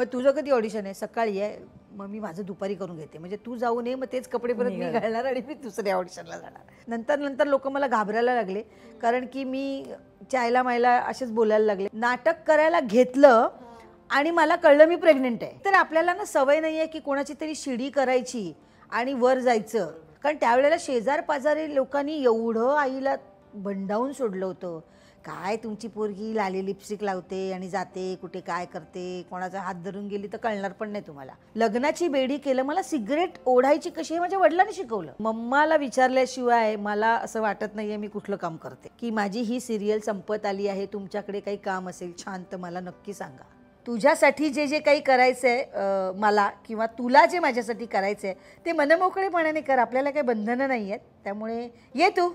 मग तुझं कधी ऑडिशन आहे सकाळी आहे मग मी माझं दुपारी करून घेते म्हणजे तू जाऊ नये मग तेच कपडे परत मी घालणार आणि मी दुसऱ्या ऑडिशनला जाणार नंतर नंतर लोक मला घाबरायला लागले कारण की मी चायला मायला असेच बोलायला लागले नाटक करायला घेतलं आणि मला कळलं मी प्रेग्नेंट आहे तर आपल्याला ना सवय नाही आहे की कोणाची तरी शिडी करायची आणि वर जायचं कारण त्यावेळेला शेजार पाजारी लोकांनी एवढं आईला भंडावून सोडलं होतं काय तुमची पोरगी लाली लिपस्टिक लावते आणि जाते कुठे काय करते कोणाचा हात धरून गेली तर कळणार पण नाही तुम्हाला लग्नाची बेडी केलं मला सिगरेट ओढायची कशी आहे माझ्या वडिलांनी शिकवलं मम्माला विचारल्याशिवाय मला असं वाटत नाहीये मी कुठलं काम करते की माझी ही सिरियल संपत आली आहे तुमच्याकडे काही काम असेल छान तर मला नक्की सांगा तुझ्यासाठी जे जे काही करायचं आहे मला किंवा तुला जे माझ्यासाठी करायचं आहे ते मनमोकळेपणाने कर आपल्याला काही बंधनं नाही आहेत त्यामुळे ये तू